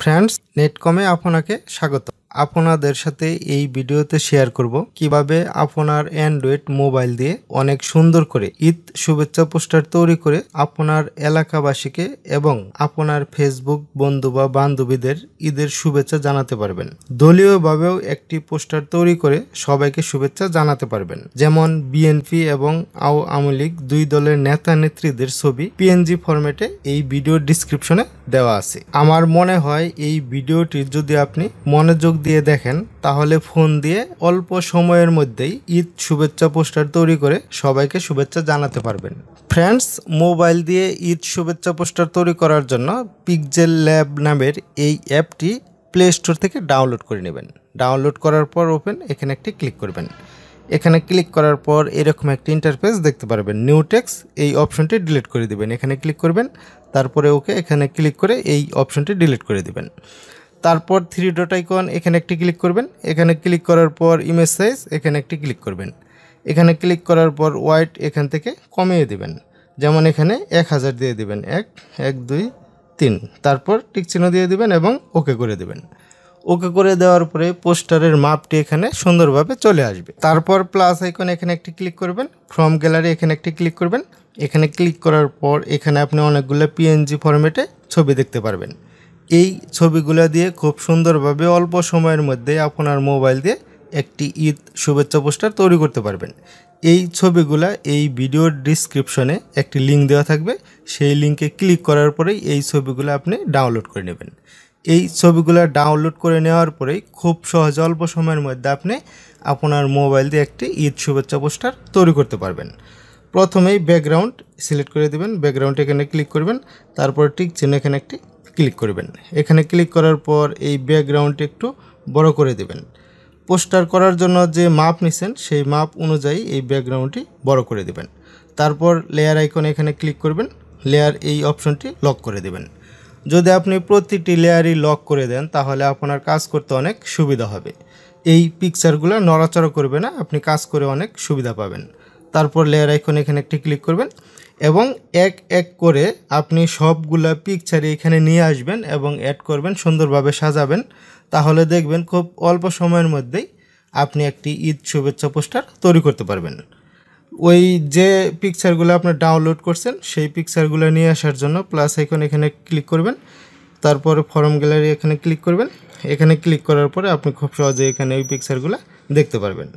friends নেটকমে আপনাকে স্বাগত আপনাদের সাথে এই ভিডিওতে শেয়ার করব কিভাবে আপনার অ্যান্ড্রয়েড মোবাইল দিয়ে অনেক সুন্দর করে ঈদ শুভেচ্ছা পোস্টার তৈরি করে আপনার এলাকাবাসীকে এবং আপনার ফেসবুক বন্ধু বা বান্ধবীদের ঈদের শুভেচ্ছা জানাতে পারবেন দলীয়ভাবেও একটি পোস্টার তৈরি করে সবাইকে শুভেচ্ছা জানাতে পারবেন যেমন বিএনপি এবং আওয়ামী লীগ দুই দলের নেতা নেত্রীদের ছবি পিএনজি ফরম্যাটে এই ভিডিও ডিসক্রিপশনে দেওয়া আছে আমার মনে হয় এই ভিডিওটি যদি আপনি মনোযোগ দিয়ে দেখেন তাহলে ফোন দিয়ে অল্প সময়ের মধ্যেই ঈদ শুভেচ্ছা পোস্টার তৈরি করে সবাইকে শুভেচ্ছা জানাতে পারবেন ফ্রেন্ডস মোবাইল দিয়ে ঈদ শুভেচ্ছা পোস্টার তৈরি করার জন্য পিকজেল ল্যাব নামের এই অ্যাপটি প্লে স্টোর থেকে ডাউনলোড করে নেবেন ডাউনলোড করার পর ওপেন এখানে একটি ক্লিক করবেন এখানে ক্লিক করার পর এরকম একটি ইন্টারফেস দেখতে পারবেন নিউ টেক্স এই অপশনটি ডিলিট করে দিবেন এখানে ক্লিক করবেন তারপরে ওকে এখানে ক্লিক করে এই অপশনটি ডিলিট করে দিবেন তারপর থ্রি ডট আইকন এখানে একটি ক্লিক করবেন এখানে ক্লিক করার পর ইমেজ সাইজ এখানে একটি ক্লিক করবেন এখানে ক্লিক করার পর ওয়াইট এখান থেকে কমিয়ে দেবেন যেমন এখানে এক হাজার দিয়ে দেবেন এক এক দুই তিন তারপর টিকচিহ্ন দিয়ে দেবেন এবং ওকে করে দেবেন ওকে করে দেওয়ার পরে পোস্টারের মাপটি এখানে সুন্দরভাবে চলে আসবে তারপর প্লাস আইকন এখানে একটি ক্লিক করবেন ফ্রম গ্যালারি এখানে একটি ক্লিক করবেন এখানে ক্লিক করার পর এখানে আপনি অনেকগুলো পিএনজি ফরম্যাটে ছবি দেখতে পারবেন এই ছবিগুলো দিয়ে খুব সুন্দরভাবে অল্প সময়ের মধ্যে আপনার মোবাইল দিয়ে একটি ঈদ শুভেচ্ছা পোস্টার তৈরি করতে পারবেন এই ছবিগুলা এই ভিডিওর ডিসক্রিপশনে একটি লিঙ্ক দেওয়া থাকবে সেই লিঙ্কে ক্লিক করার পরেই এই ছবিগুলো আপনি ডাউনলোড করে নেবেন এই ছবিগুলো ডাউনলোড করে নেওয়ার পরেই খুব সহজ অল্প সময়ের মধ্যে আপনি আপনার মোবাইল দিয়ে একটি ঈদ শুভেচ্ছা পোস্টার তৈরি করতে পারবেন প্রথমেই ব্যাকগ্রাউন্ড সিলেক্ট করে দেবেন ব্যাকগ্রাউন্ড এখানে ক্লিক করবেন তারপর ঠিক চিহ্ন এখানে একটি ক্লিক করবেন এখানে ক্লিক করার পর এই ব্যাকগ্রাউন্ডটি একটু বড় করে দেবেন পোস্টার করার জন্য যে মাপ নিছেন সেই মাপ অনুযায়ী এই ব্যাকগ্রাউন্ডটি বড় করে দেবেন তারপর লেয়ার আইকনে এখানে ক্লিক করবেন লেয়ার এই অপশনটি লক করে দেবেন যদি আপনি প্রতিটি লেয়ারই লক করে দেন তাহলে আপনার কাজ করতে অনেক সুবিধা হবে এই পিকচারগুলো নড়াচড়া করবে না আপনি কাজ করে অনেক সুবিধা পাবেন তারপর লেয়ার আইকন এখানে একটি ক্লিক করবেন এবং এক এক করে আপনি সবগুলা পিকচারই এখানে নিয়ে আসবেন এবং অ্যাড করবেন সুন্দরভাবে সাজাবেন তাহলে দেখবেন খুব অল্প সময়ের মধ্যেই আপনি একটি ঈদ শুভেচ্ছা পোস্টার তৈরি করতে পারবেন ওই যে পিকচারগুলো আপনি ডাউনলোড করছেন সেই পিকচারগুলো নিয়ে আসার জন্য প্লাস আইকন এখানে ক্লিক করবেন তারপরে ফরম গ্যালারি এখানে ক্লিক করবেন এখানে ক্লিক করার পরে আপনি খুব সহজে এখানে ওই পিকচারগুলো দেখতে পারবেন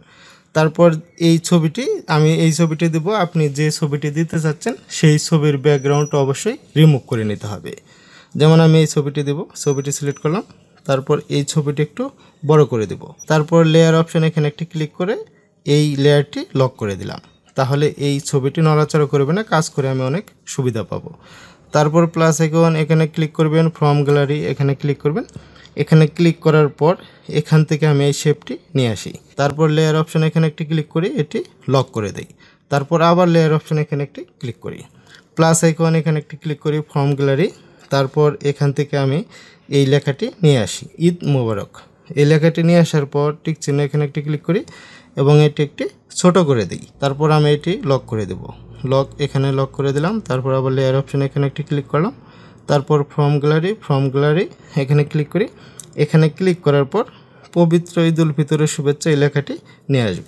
তারপর এই ছবিটি আমি এই ছবিটি দেব আপনি যে ছবিটি দিতে চাচ্ছেন সেই ছবির ব্যাকগ্রাউন্ড অবশ্যই রিমুভ করে নিতে হবে যেমন আমি এই ছবিটি দেব ছবিটি সিলেক্ট করলাম তারপর এই ছবিটি একটু বড় করে দেব তারপর লেয়ার অপশন এখানে একটি ক্লিক করে এই লেয়ারটি লক করে দিলাম তাহলে এই ছবিটি নড়াচড়া করবে না কাজ করে আমি অনেক সুবিধা পাবো তারপর প্লাস এখন এখানে ক্লিক করবেন ফর্ম গ্যালারি এখানে ক্লিক করবেন এখানে ক্লিক করার পর এখান থেকে আমি এই শেপটি নিয়ে আসি তারপর লেয়ার অপশন এখানে একটি ক্লিক করি এটি লক করে দেই তারপর আবার লেয়ার অপশন এখানে একটি ক্লিক করি প্লাস আইকন এখানে একটি ক্লিক করি ফর্ম গ্যালারি তারপর এখান থেকে আমি এই লেখাটি নিয়ে আসি ঈদ মোবারক এই লেখাটি নিয়ে আসার পর টিক চিহ্ন এখানে একটি ক্লিক করি এবং এটি একটি ছোট করে দিই তারপর আমি এটি লক করে দেব লক এখানে লক করে দিলাম তারপর আবার লেয়ার অপশন এখানে একটি ক্লিক করলাম তারপর ফর্ম গ্যালারি ফর্ম গ্যালারি এখানে ক্লিক করি এখানে ক্লিক করার পর পবিত্র ঈদুল ফিতরের শুভেচ্ছা এই লেখাটি নিয়ে আসব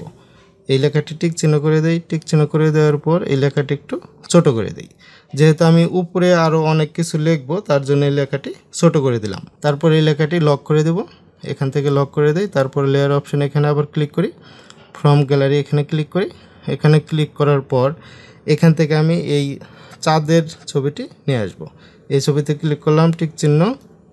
এই লেখাটি ঠিক চিহ্ন করে দেই ঠিক চিহ্ন করে দেওয়ার পর এই লেখাটি একটু ছোট করে দিই যেহেতু আমি উপরে আরও অনেক কিছু লিখব তার জন্য এই লেখাটি ছোট করে দিলাম তারপর এই লেখাটি লক করে দেব এখান থেকে লক করে দেই তারপর লেয়ার অপশন এখানে আবার ক্লিক করি ফ্রম গ্যালারি এখানে ক্লিক করি এখানে ক্লিক করার পর এখান থেকে আমি এই চাঁদের ছবিটি নিয়ে আসবো এই ছবিতে ক্লিক করলাম টিক চিহ্ন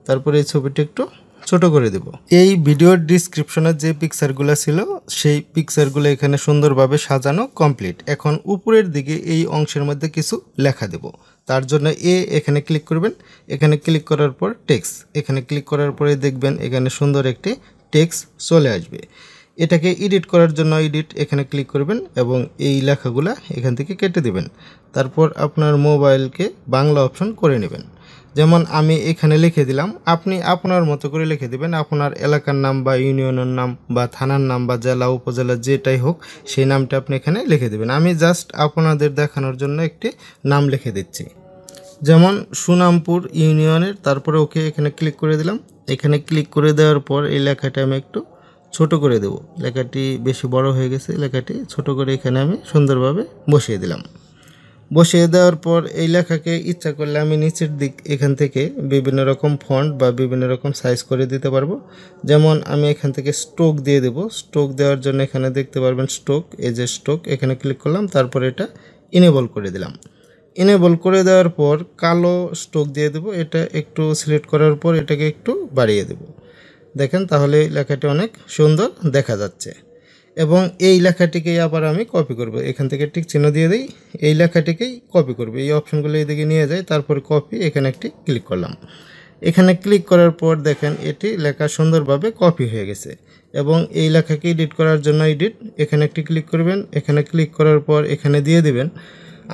তারপরে এই ছবিটি একটু ছোট করে দেব এই ভিডিওর ডিসক্রিপশনের যে পিকচারগুলো ছিল সেই পিকচারগুলো এখানে সুন্দরভাবে সাজানো কমপ্লিট এখন উপরের দিকে এই অংশের মধ্যে কিছু লেখা দেব তার জন্য এ এখানে ক্লিক করবেন এখানে ক্লিক করার পর টেক্স এখানে ক্লিক করার পরে দেখবেন এখানে সুন্দর একটি টেক্স চলে আসবে এটাকে এডিট করার জন্য এডিট এখানে ক্লিক করবেন এবং এই লেখাগুলা এখান থেকে কেটে দিবেন তারপর আপনার মোবাইলকে বাংলা অপশন করে নেবেন যেমন আমি এখানে লিখে দিলাম আপনি আপনার মতো করে লিখে দেবেন আপনার এলাকার নাম বা ইউনিয়নের নাম বা থানার নাম বা জেলা উপজেলা যেটাই হোক সেই নামটা আপনি এখানে লিখে দেবেন আমি জাস্ট আপনাদের দেখানোর জন্য একটি নাম লিখে দিচ্ছি যেমন সুনামপুর ইউনিয়নের তারপরে ওকে এখানে ক্লিক করে দিলাম এখানে ক্লিক করে দেওয়ার পর এই লেখাটা আমি একটু ছোট করে দেব লেখাটি বেশি বড় হয়ে গেছে লেখাটি ছোট করে এখানে আমি সুন্দরভাবে বসিয়ে দিলাম বসিয়ে দেওয়ার পর এই লেখাকে ইচ্ছা করলে আমি নিচের দিক এখান থেকে বিভিন্ন রকম ফন্ট বা বিভিন্ন রকম সাইজ করে দিতে পারবো যেমন আমি এখান থেকে স্ট্রোক দিয়ে দেব স্ট্রোক দেওয়ার জন্য এখানে দেখতে পারবেন স্ট্রোক এই যে স্ট্রোক এখানে ক্লিক করলাম তারপর এটা ইনেবল করে দিলাম ইনেবল করে দেওয়ার পর কালো স্ট্রোক দিয়ে দেব এটা একটু সিলেক্ট করার পর এটাকে একটু বাড়িয়ে দেবো দেখেন তাহলে এই লেখাটি অনেক সুন্দর দেখা যাচ্ছে এবং এই লেখাটিকেই আবার আমি কপি করব এখান থেকে ঠিক চিহ্ন দিয়ে দিই এই লেখাটিকেই কপি করব এই অপশনগুলো এদিকে নিয়ে যাই তারপর কপি এখানে একটি ক্লিক করলাম এখানে ক্লিক করার পর দেখেন এটি লেখা সুন্দরভাবে কপি হয়ে গেছে এবং এই লেখাকে এডিট করার জন্য এডিট এখানে একটি ক্লিক করবেন এখানে ক্লিক করার পর এখানে দিয়ে দিবেন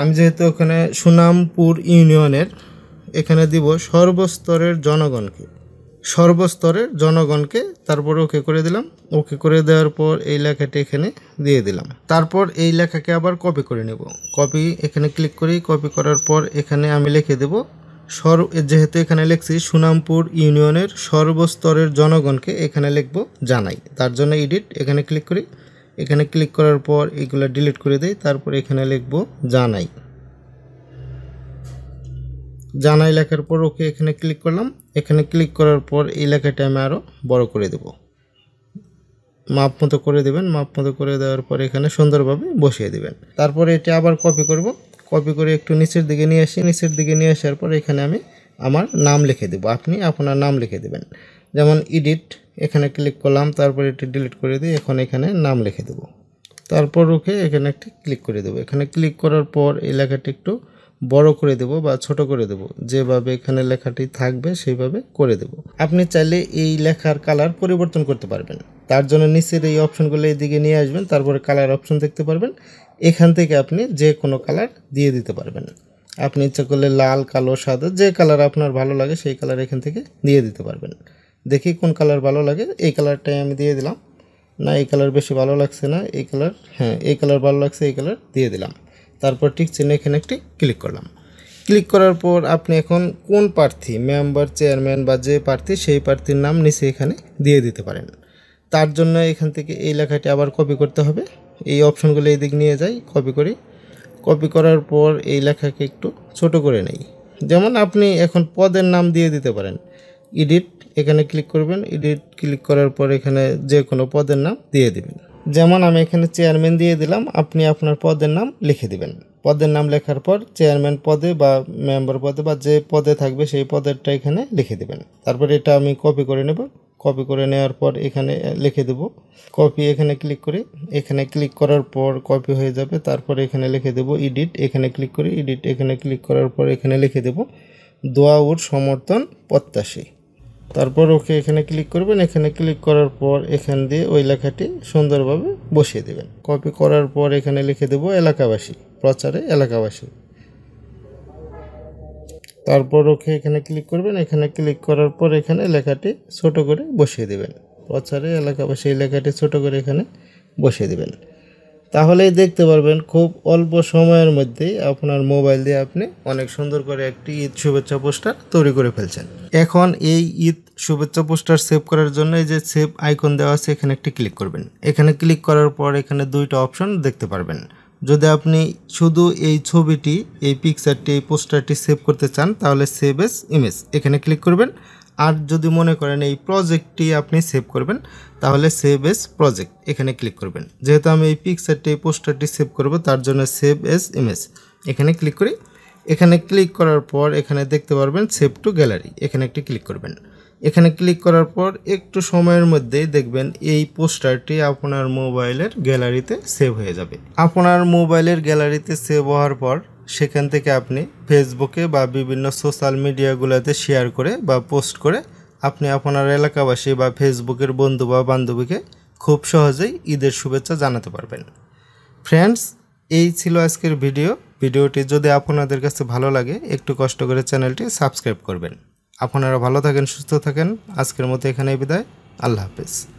আমি যেহেতু ওখানে সুনামপুর ইউনিয়নের এখানে দিব সর্বস্তরের জনগণকে সর্বস্তরের জনগণকে তারপরে ওকে করে দিলাম ওকে করে দেওয়ার পর এই লেখাটি এখানে দিয়ে দিলাম তারপর এই লেখাকে আবার কপি করে নেব কপি এখানে ক্লিক করি কপি করার পর এখানে আমি লিখে দেব সর যেহেতু এখানে লিখছি সুনামপুর ইউনিয়নের সর্বস্তরের জনগণকে এখানে লিখব জানাই তার জন্য এডিট এখানে ক্লিক করি এখানে ক্লিক করার পর এগুলো ডিলিট করে দেয় তারপর এখানে লিখব জানাই জানাই লেখার পর ওকে এখানে ক্লিক করলাম এখানে ক্লিক করার পর এই লেখাটা আমি আরও বড় করে দেব মাপ মতো করে দেবেন মাপ মতো করে দেওয়ার পর এখানে সুন্দরভাবে বসিয়ে দেবেন তারপরে এটি আবার কপি করব কপি করে একটু নিচের দিকে নিয়ে আসি নিচের দিকে নিয়ে আসার পর এখানে আমি আমার নাম লিখে দেব আপনি আপনার নাম লিখে দেবেন যেমন এডিট এখানে ক্লিক করলাম তারপর এটি ডিলিট করে দিই এখন এখানে নাম লিখে দেব তারপর ওকে এখানে একটি ক্লিক করে দেবো এখানে ক্লিক করার পর এলাকাটি একটু বড় করে দেব বা ছোট করে দেব যেভাবে এখানে লেখাটি থাকবে সেইভাবে করে দেব আপনি চাইলে এই লেখার কালার পরিবর্তন করতে পারবেন তার জন্য নিচের এই অপশনগুলো এইদিকে নিয়ে আসবেন তারপরে কালার অপশন দেখতে পারবেন এখান থেকে আপনি যে কোনো কালার দিয়ে দিতে পারবেন আপনি ইচ্ছা করলে লাল কালো সাদা যে কালার আপনার ভালো লাগে সেই কালার এখান থেকে দিয়ে দিতে পারবেন দেখি কোন কালার ভালো লাগে এই কালারটাই আমি দিয়ে দিলাম না এই কালার বেশি ভালো লাগছে না এই কালার হ্যাঁ এই কালার ভালো লাগছে এই কালার দিয়ে দিলাম তারপর ঠিক চিহ্ন এখানে একটি ক্লিক করলাম ক্লিক করার পর আপনি এখন কোন প্রার্থী মেম্বার চেয়ারম্যান বা যে প্রার্থী সেই প্রার্থীর নাম নিচে এখানে দিয়ে দিতে পারেন তার জন্য এখান থেকে এই লেখাটি আবার কপি করতে হবে এই অপশনগুলো এই দিক নিয়ে যাই কপি করি কপি করার পর এই লেখাকে একটু ছোট করে নেই যেমন আপনি এখন পদের নাম দিয়ে দিতে পারেন এডিট এখানে ক্লিক করবেন এডিট ক্লিক করার পর এখানে যে কোনো পদের নাম দিয়ে দেবেন যেমন আমি এখানে চেয়ারম্যান দিয়ে দিলাম আপনি আপনার পদের নাম লিখে দিবেন পদের নাম লেখার পর চেয়ারম্যান পদে বা মেম্বার পদে বা যে পদে থাকবে সেই পদেরটা এখানে লিখে দিবেন তারপর এটা আমি কপি করে নেব কপি করে নেওয়ার পর এখানে লিখে দেব কপি এখানে ক্লিক করি এখানে ক্লিক করার পর কপি হয়ে যাবে তারপর এখানে লিখে দেব এডিট এখানে ক্লিক করি এডিট এখানে ক্লিক করার পর এখানে লিখে দেব দোয়া সমর্থন প্রত্যাশী তারপর ওকে এখানে ক্লিক করবেন এখানে ক্লিক করার পর এখান দিয়ে ওই লেখাটি সুন্দরভাবে বসিয়ে দেবেন কপি করার পর এখানে লিখে দেব এলাকাবাসী প্রচারে এলাকাবাসী তারপর ওকে এখানে ক্লিক করবেন এখানে ক্লিক করার পর এখানে লেখাটি ছোট করে বসিয়ে দেবেন প্রচারে এলাকাবাসী এই লেখাটি ছোট করে এখানে বসিয়ে দেবেন তাহলেই দেখতে পারবেন খুব অল্প সময়ের মধ্যেই আপনার মোবাইল দিয়ে আপনি অনেক সুন্দর করে একটি ঈদ শুভেচ্ছা পোস্টার তৈরি করে ফেলছেন এখন এই ঈদ শুভেচ্ছা পোস্টার সেভ করার জন্য এই যে সেভ আইকন দেওয়া আছে এখানে একটি ক্লিক করবেন এখানে ক্লিক করার পর এখানে দুইটা অপশন দেখতে পারবেন যদি আপনি শুধু এই ছবিটি এই পিকচারটি এই পোস্টারটি সেভ করতে চান তাহলে সেভ এস ইমেজ এখানে ক্লিক করবেন আর যদি মনে করেন এই প্রজেক্টটি আপনি সেভ করবেন তাহলে সেভ এস প্রজেক্ট এখানে ক্লিক করবেন যেহেতু আমি এই পিকচারটি এই পোস্টারটি সেভ করব তার জন্য সেভ এস ইমেজ এখানে ক্লিক করি এখানে ক্লিক করার পর এখানে দেখতে পারবেন সেভ টু গ্যালারি এখানে একটি ক্লিক করবেন এখানে ক্লিক করার পর একটু সময়ের মধ্যেই দেখবেন এই পোস্টারটি আপনার মোবাইলের গ্যালারিতে সেভ হয়ে যাবে আপনার মোবাইলের গ্যালারিতে সেভ হওয়ার পর সেখান থেকে আপনি ফেসবুকে বা বিভিন্ন সোশ্যাল মিডিয়াগুলোতে শেয়ার করে বা পোস্ট করে আপনি আপনার এলাকাবাসী বা ফেসবুকের বন্ধু বা বান্ধবীকে খুব সহজেই ঈদের শুভেচ্ছা জানাতে পারবেন ফ্রেন্ডস এই ছিল আজকের ভিডিও ভিডিওটি যদি আপনাদের কাছে ভালো লাগে একটু কষ্ট করে চ্যানেলটি সাবস্ক্রাইব করবেন আপনারা ভালো থাকেন সুস্থ থাকেন আজকের মতো এখানেই বিদায় আল্লাহ হাফেজ